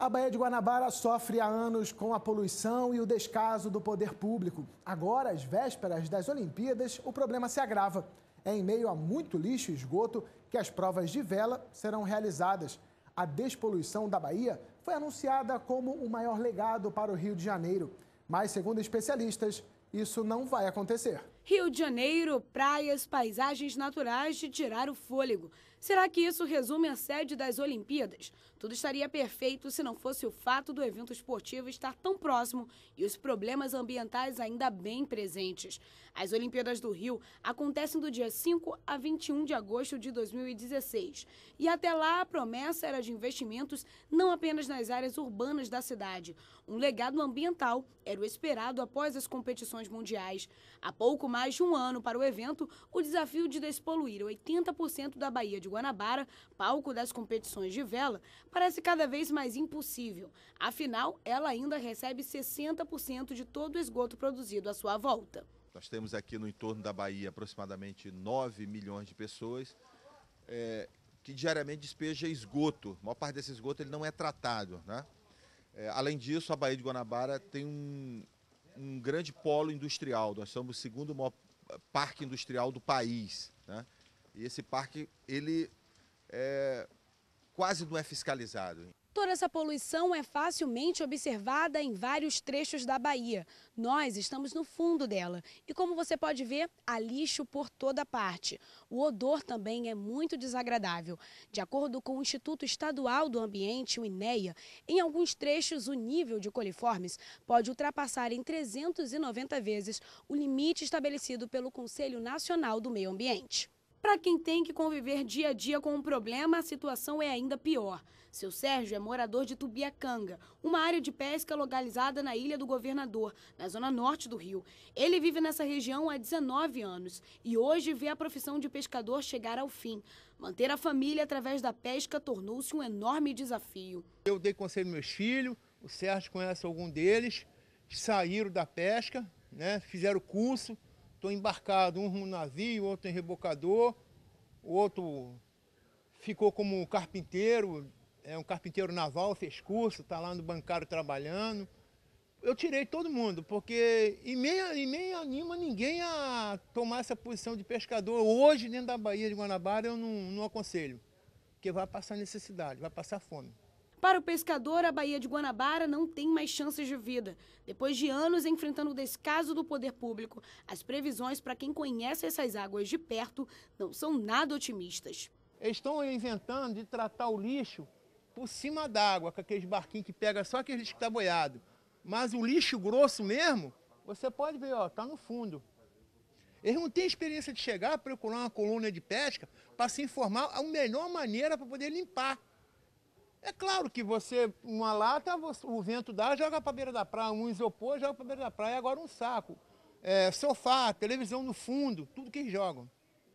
A Baía de Guanabara sofre há anos com a poluição e o descaso do poder público. Agora, às vésperas das Olimpíadas, o problema se agrava. É em meio a muito lixo e esgoto que as provas de vela serão realizadas. A despoluição da Bahia foi anunciada como o maior legado para o Rio de Janeiro. Mas, segundo especialistas, isso não vai acontecer. Rio de Janeiro, praias, paisagens naturais de tirar o fôlego. Será que isso resume a sede das Olimpíadas? Tudo estaria perfeito se não fosse o fato do evento esportivo estar tão próximo e os problemas ambientais ainda bem presentes. As Olimpíadas do Rio acontecem do dia 5 a 21 de agosto de 2016 e até lá a promessa era de investimentos não apenas nas áreas urbanas da cidade. Um legado ambiental era o esperado após as competições mundiais. Há pouco mais de um ano para o evento, o desafio de despoluir 80% da Bahia de Guanabara, palco das competições de vela, parece cada vez mais impossível. Afinal, ela ainda recebe 60% de todo o esgoto produzido à sua volta. Nós temos aqui no entorno da Bahia aproximadamente 9 milhões de pessoas é, que diariamente despeja esgoto. A maior parte desse esgoto ele não é tratado. Né? É, além disso, a Bahia de Guanabara tem um, um grande polo industrial. Nós somos o segundo maior parque industrial do país. Né? E esse parque, ele é, quase não é fiscalizado. Toda essa poluição é facilmente observada em vários trechos da Bahia. Nós estamos no fundo dela e, como você pode ver, há lixo por toda parte. O odor também é muito desagradável. De acordo com o Instituto Estadual do Ambiente, o INEA, em alguns trechos o nível de coliformes pode ultrapassar em 390 vezes o limite estabelecido pelo Conselho Nacional do Meio Ambiente. Para quem tem que conviver dia a dia com o um problema, a situação é ainda pior. Seu Sérgio é morador de Tubiacanga, uma área de pesca localizada na Ilha do Governador, na zona norte do Rio. Ele vive nessa região há 19 anos e hoje vê a profissão de pescador chegar ao fim. Manter a família através da pesca tornou-se um enorme desafio. Eu dei conselho aos meus filhos, o Sérgio conhece algum deles, saíram da pesca, né, fizeram curso, Estou embarcado, um no navio, outro em rebocador, o outro ficou como carpinteiro, é um carpinteiro naval, fez curso, está lá no bancário trabalhando. Eu tirei todo mundo, porque e nem, e nem anima ninguém a tomar essa posição de pescador. Hoje, dentro da Bahia de Guanabara, eu não, não aconselho, porque vai passar necessidade, vai passar fome. Para o pescador, a Baía de Guanabara não tem mais chances de vida. Depois de anos enfrentando o descaso do poder público, as previsões para quem conhece essas águas de perto não são nada otimistas. Eles estão inventando de tratar o lixo por cima d'água, com aqueles barquinhos que pega só aqueles que está boiado. Mas o lixo grosso mesmo, você pode ver, ó, está no fundo. Eles não têm experiência de chegar, procurar uma coluna de pesca para se informar a melhor maneira para poder limpar. É claro que você, uma lata, o vento dá, joga para beira da praia, um isopor, joga para beira da praia, agora um saco. É, sofá, televisão no fundo, tudo que jogam.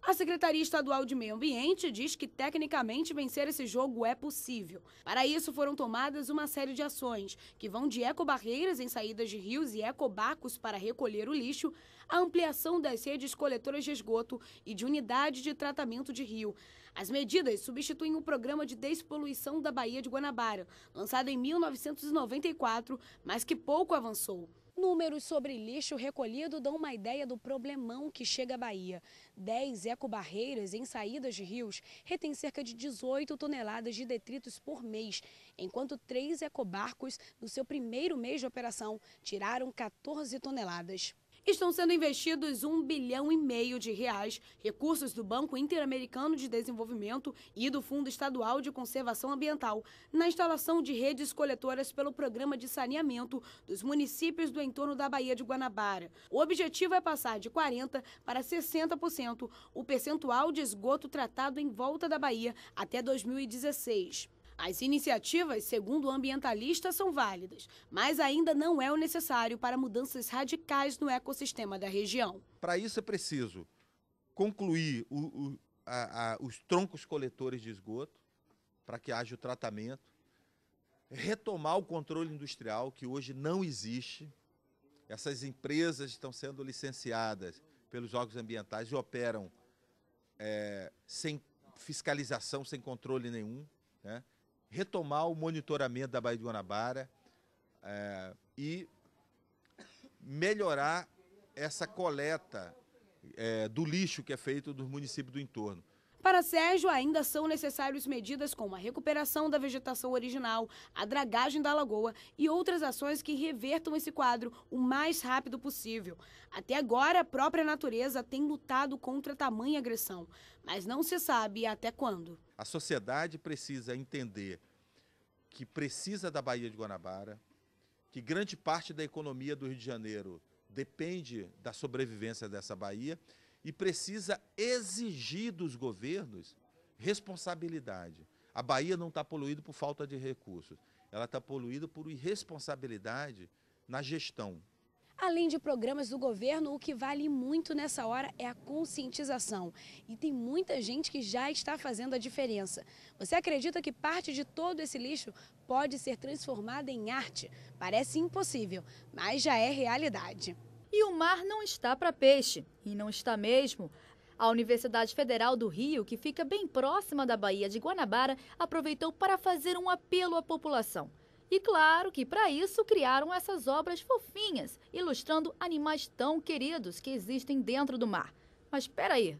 A Secretaria Estadual de Meio Ambiente diz que tecnicamente vencer esse jogo é possível. Para isso foram tomadas uma série de ações, que vão de ecobarreiras em saídas de rios e ecobacos para recolher o lixo, a ampliação das redes coletoras de esgoto e de unidade de tratamento de rio. As medidas substituem o programa de despoluição da Baía de Guanabara, lançado em 1994, mas que pouco avançou. Números sobre lixo recolhido dão uma ideia do problemão que chega à Bahia. Dez ecobarreiras em saídas de rios retêm cerca de 18 toneladas de detritos por mês, enquanto três ecobarcos, no seu primeiro mês de operação, tiraram 14 toneladas. Estão sendo investidos um bilhão e meio de reais, recursos do Banco Interamericano de Desenvolvimento e do Fundo Estadual de Conservação Ambiental, na instalação de redes coletoras pelo Programa de Saneamento dos municípios do entorno da Baía de Guanabara. O objetivo é passar de 40% para 60% o percentual de esgoto tratado em volta da Bahia até 2016. As iniciativas, segundo o ambientalista, são válidas, mas ainda não é o necessário para mudanças radicais no ecossistema da região. Para isso é preciso concluir o, o, a, a, os troncos coletores de esgoto, para que haja o tratamento, retomar o controle industrial, que hoje não existe. Essas empresas estão sendo licenciadas pelos órgãos ambientais e operam é, sem fiscalização, sem controle nenhum. Né? retomar o monitoramento da Baía de Guanabara é, e melhorar essa coleta é, do lixo que é feito dos municípios do entorno. Para Sérgio, ainda são necessárias medidas como a recuperação da vegetação original, a dragagem da lagoa e outras ações que revertam esse quadro o mais rápido possível. Até agora, a própria natureza tem lutado contra tamanha agressão, mas não se sabe até quando. A sociedade precisa entender que precisa da Baía de Guanabara, que grande parte da economia do Rio de Janeiro depende da sobrevivência dessa baía e precisa exigir dos governos responsabilidade. A Bahia não está poluída por falta de recursos, ela está poluída por irresponsabilidade na gestão. Além de programas do governo, o que vale muito nessa hora é a conscientização. E tem muita gente que já está fazendo a diferença. Você acredita que parte de todo esse lixo pode ser transformada em arte? Parece impossível, mas já é realidade. E o mar não está para peixe, e não está mesmo. A Universidade Federal do Rio, que fica bem próxima da Baía de Guanabara, aproveitou para fazer um apelo à população. E claro que para isso criaram essas obras fofinhas, ilustrando animais tão queridos que existem dentro do mar. Mas espera aí,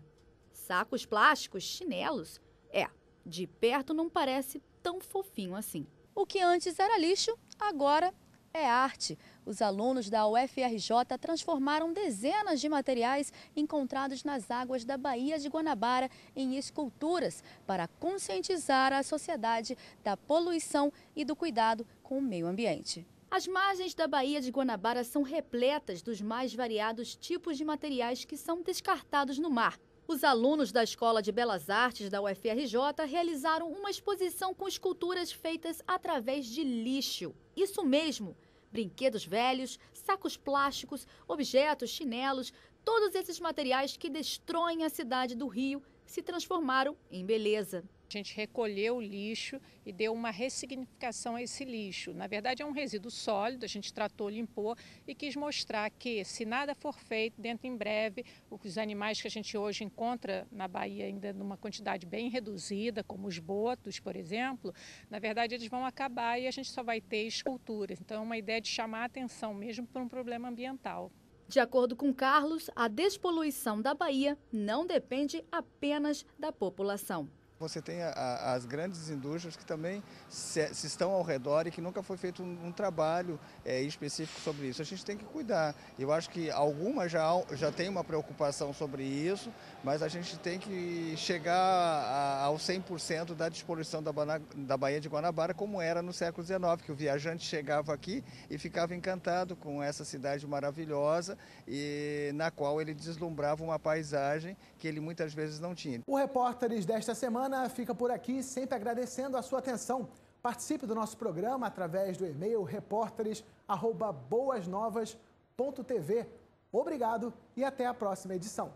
sacos plásticos, chinelos? É, de perto não parece tão fofinho assim. O que antes era lixo, agora é arte. Os alunos da UFRJ transformaram dezenas de materiais encontrados nas águas da Baía de Guanabara em esculturas para conscientizar a sociedade da poluição e do cuidado com o meio ambiente. As margens da Baía de Guanabara são repletas dos mais variados tipos de materiais que são descartados no mar. Os alunos da Escola de Belas Artes da UFRJ realizaram uma exposição com esculturas feitas através de lixo. Isso mesmo, brinquedos velhos, sacos plásticos, objetos, chinelos, todos esses materiais que destroem a cidade do Rio se transformaram em beleza gente recolheu o lixo e deu uma ressignificação a esse lixo. Na verdade, é um resíduo sólido, a gente tratou, limpou e quis mostrar que, se nada for feito, dentro em breve, os animais que a gente hoje encontra na Bahia ainda numa quantidade bem reduzida, como os botos, por exemplo, na verdade eles vão acabar e a gente só vai ter esculturas. Então, é uma ideia de chamar a atenção mesmo para um problema ambiental. De acordo com Carlos, a despoluição da Bahia não depende apenas da população. Você tem a, a, as grandes indústrias que também se, se, estão ao redor e que nunca foi feito um, um trabalho é, específico sobre isso. A gente tem que cuidar. Eu acho que algumas já, já têm uma preocupação sobre isso, mas a gente tem que chegar a, ao 100% da disposição da, da Baía de Guanabara, como era no século XIX, que o viajante chegava aqui e ficava encantado com essa cidade maravilhosa e na qual ele deslumbrava uma paisagem que ele muitas vezes não tinha. O repórteres desta semana semana fica por aqui, sempre agradecendo a sua atenção. Participe do nosso programa através do e-mail repórteres@boasnovas.tv. Obrigado e até a próxima edição.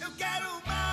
Eu quero mais.